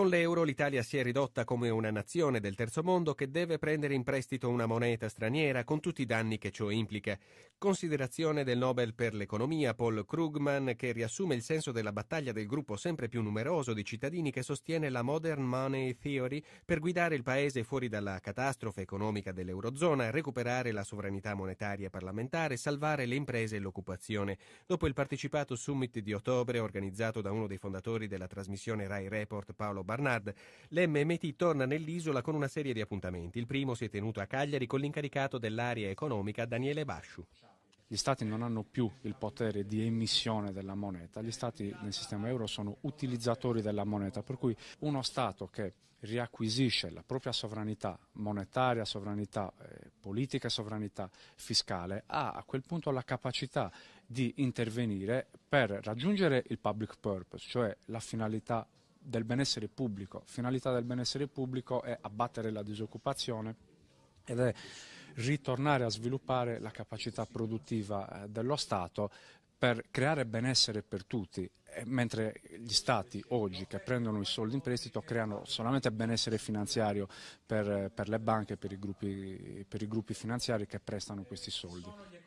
Con l'euro l'Italia si è ridotta come una nazione del terzo mondo che deve prendere in prestito una moneta straniera con tutti i danni che ciò implica. Considerazione del Nobel per l'economia Paul Krugman che riassume il senso della battaglia del gruppo sempre più numeroso di cittadini che sostiene la Modern Money Theory per guidare il paese fuori dalla catastrofe economica dell'Eurozona, recuperare la sovranità monetaria parlamentare, salvare le imprese e l'occupazione. Dopo il partecipato summit di ottobre organizzato da uno dei fondatori della trasmissione Rai Report Paolo Barnard, l'MMT torna nell'isola con una serie di appuntamenti. Il primo si è tenuto a Cagliari con l'incaricato dell'area economica Daniele Basciu gli stati non hanno più il potere di emissione della moneta, gli stati nel sistema euro sono utilizzatori della moneta, per cui uno stato che riacquisisce la propria sovranità monetaria, sovranità eh, politica e sovranità fiscale, ha a quel punto la capacità di intervenire per raggiungere il public purpose, cioè la finalità del benessere pubblico. Finalità del benessere pubblico è abbattere la disoccupazione ed è ritornare a sviluppare la capacità produttiva eh, dello Stato per creare benessere per tutti, eh, mentre gli Stati oggi che prendono i soldi in prestito creano solamente benessere finanziario per, per le banche, per i, gruppi, per i gruppi finanziari che prestano questi soldi.